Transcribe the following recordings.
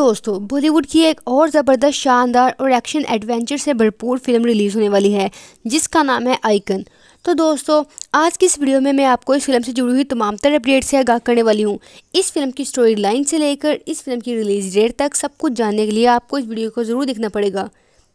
दोस्तों बॉलीवुड की एक और ज़बरदस्त शानदार और एक्शन एडवेंचर से भरपूर फिल्म रिलीज़ होने वाली है जिसका नाम है आइकन तो दोस्तों आज की इस वीडियो में मैं आपको इस फिल्म से जुड़ी हुई तमाम तरह अपडेट से आगाह करने वाली हूँ इस फिल्म की स्टोरी लाइन से लेकर इस फिल्म की रिलीज डेट तक सब कुछ जानने के लिए आपको इस वीडियो को ज़रूर देखना पड़ेगा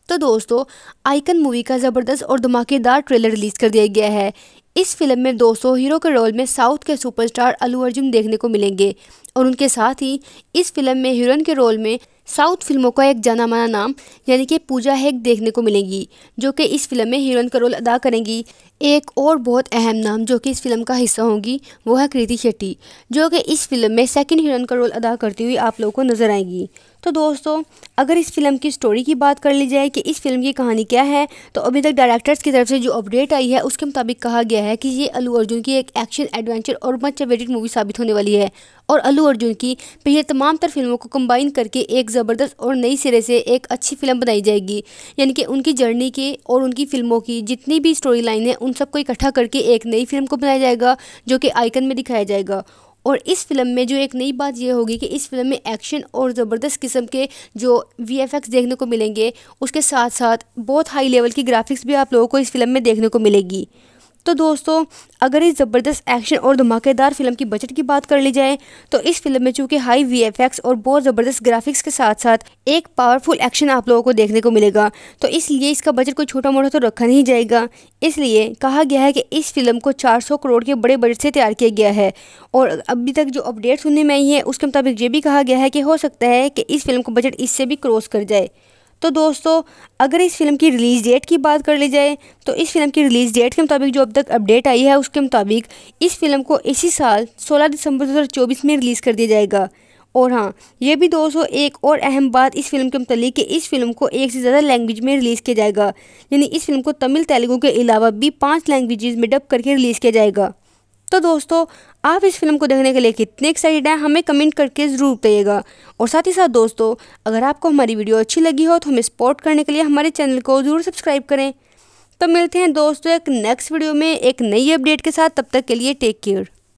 तो दोस्तों आइकन मूवी का ज़बरदस्त और धमाकेदार ट्रेलर रिलीज़ कर दिया गया है इस फिल्म में दोस्तों हीरो के रोल में साउथ के सुपरस्टार अलू अर्जुन देखने को मिलेंगे और उनके साथ ही इस फिल्म में हीरोइन के रोल में साउथ फिल्मों का एक जाना माना नाम यानी कि पूजा हेग देखने को मिलेंगी जो कि इस फिल्म में हीरोइन का रोल अदा करेंगी एक और बहुत अहम नाम जो कि इस फिल्म का हिस्सा होंगी वो है कृति शेट्टी जो कि इस फिल्म में सेकंड हीरोइन का रोल अदा करती हुई आप लोगों को नज़र आएंगी तो दोस्तों अगर इस फिल्म की स्टोरी की बात कर ली जाए कि इस फिल्म की कहानी क्या है तो अभी तक डायरेक्टर्स की तरफ से जो अपडेट आई है उसके मुताबिक कहा गया है है कि ये अल्लू अर्जुन की एक एक्शन एडवेंचर और मच अवेटेड मूवी साबित होने वाली है और अल्लू अर्जुन की पहले तमाम तर फिल्मों को कंबाइन करके एक ज़बरदस्त और नई सिरे से एक अच्छी फिल्म बनाई जाएगी यानी कि उनकी जर्नी के और उनकी फिल्मों की जितनी भी स्टोरी लाइन है उन सबको इकट्ठा करके एक नई फिल्म को बनाया जाएगा जो कि आइकन में दिखाया जाएगा और इस फिल्म में जो एक नई बात यह होगी कि इस फिल्म में एक्शन और ज़बरदस्त किस्म के जो वी देखने को मिलेंगे उसके साथ साथ बहुत हाई लेवल की ग्राफिक्स भी आप लोगों को इस फिल्म में देखने को मिलेगी तो दोस्तों अगर इस ज़बरदस्त एक्शन और धमाकेदार फिल्म की बजट की बात कर ली जाए तो इस फिल्म में चूंकि हाई वी और बहुत ज़बरदस्त ग्राफिक्स के साथ साथ एक पावरफुल एक्शन आप लोगों को देखने को मिलेगा तो इसलिए इसका बजट कोई छोटा मोटा तो रखा नहीं जाएगा इसलिए कहा गया है कि इस फिल्म को 400 करोड़ के बड़े बजट से तैयार किया गया है और अभी तक जो अपडेट सुनने में आई है उसके मुताबिक ये भी कहा गया है कि हो सकता है कि इस फिल्म को बजट इससे भी क्रॉस कर जाए तो दोस्तों अगर इस फिल्म की रिलीज़ डेट की बात कर ली जाए तो इस फिल्म की रिलीज़ डेट के मुताबिक जो अब तक अपडेट आई है उसके मुताबिक इस फिल्म को इसी साल 16 दिसंबर 2024 में रिलीज़ कर दिया जाएगा और हाँ ये भी दोस्तों एक और अहम बात इस फिल्म के मतलब कि इस फिल्म को एक से ज़्यादा लैंग्वेज में रिलीज़ किया जाएगा यानी इस फिल्म को तमिल तेलुगू के अलावा भी पाँच लैंग्वेज में डब करके रिलीज़ किया जाएगा तो दोस्तों आप इस फिल्म को देखने के लिए कितने एक्साइटेड हैं हमें कमेंट करके ज़रूर बताइएगा और साथ ही साथ दोस्तों अगर आपको हमारी वीडियो अच्छी लगी हो तो हमें सपोर्ट करने के लिए हमारे चैनल को ज़रूर सब्सक्राइब करें तो मिलते हैं दोस्तों एक नेक्स्ट वीडियो में एक नई अपडेट के साथ तब तक के लिए टेक केयर